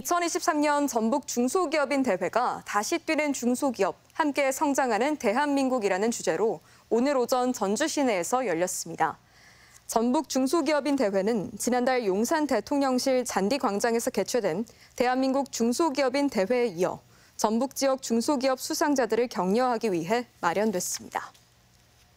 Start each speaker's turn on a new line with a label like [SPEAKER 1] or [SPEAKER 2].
[SPEAKER 1] 2023년 전북 중소기업인 대회가 다시 뛰는 중소기업, 함께 성장하는 대한민국이라는 주제로 오늘 오전 전주 시내에서 열렸습니다. 전북 중소기업인 대회는 지난달 용산 대통령실 잔디광장에서 개최된 대한민국 중소기업인 대회에 이어 전북 지역 중소기업 수상자들을 격려하기 위해 마련됐습니다.